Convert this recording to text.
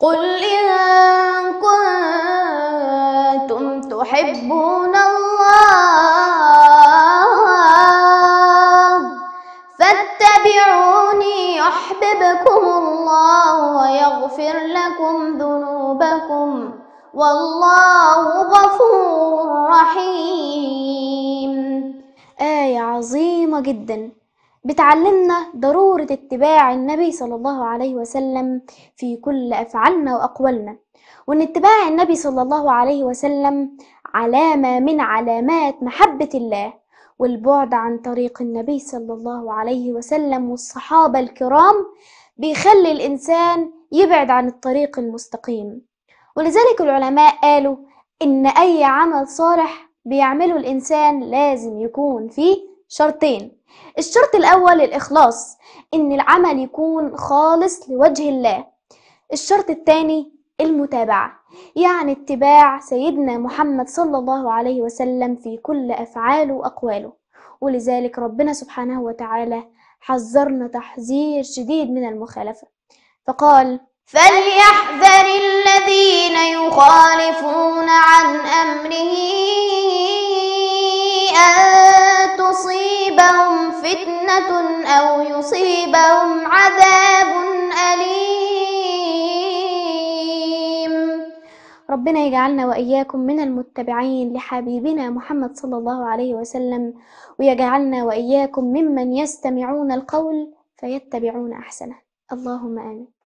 قل إن كنتم تحبون الله فاتبعوني يحببكم الله ويغفر لكم ذنوبكم والله غفور رحيم آية عظيمة جداً بتعلمنا ضرورة اتباع النبي صلى الله عليه وسلم في كل أفعالنا وأقوالنا وإن اتباع النبي صلى الله عليه وسلم علامة من علامات محبة الله والبعد عن طريق النبي صلى الله عليه وسلم والصحابة الكرام بيخلي الإنسان يبعد عن الطريق المستقيم ولذلك العلماء قالوا إن أي عمل صالح بيعمله الإنسان لازم يكون فيه شرطين الشرط الأول الإخلاص إن العمل يكون خالص لوجه الله الشرط الثاني المتابعة يعني اتباع سيدنا محمد صلى الله عليه وسلم في كل أفعاله وأقواله ولذلك ربنا سبحانه وتعالى حذرنا تحذير شديد من المخالفة فقال فليحذر الذين يخالفون أو يصيبهم عذاب أليم ربنا يجعلنا وإياكم من المتبعين لحبيبنا محمد صلى الله عليه وسلم ويجعلنا وإياكم ممن يستمعون القول فيتبعون أحسنه اللهم آمين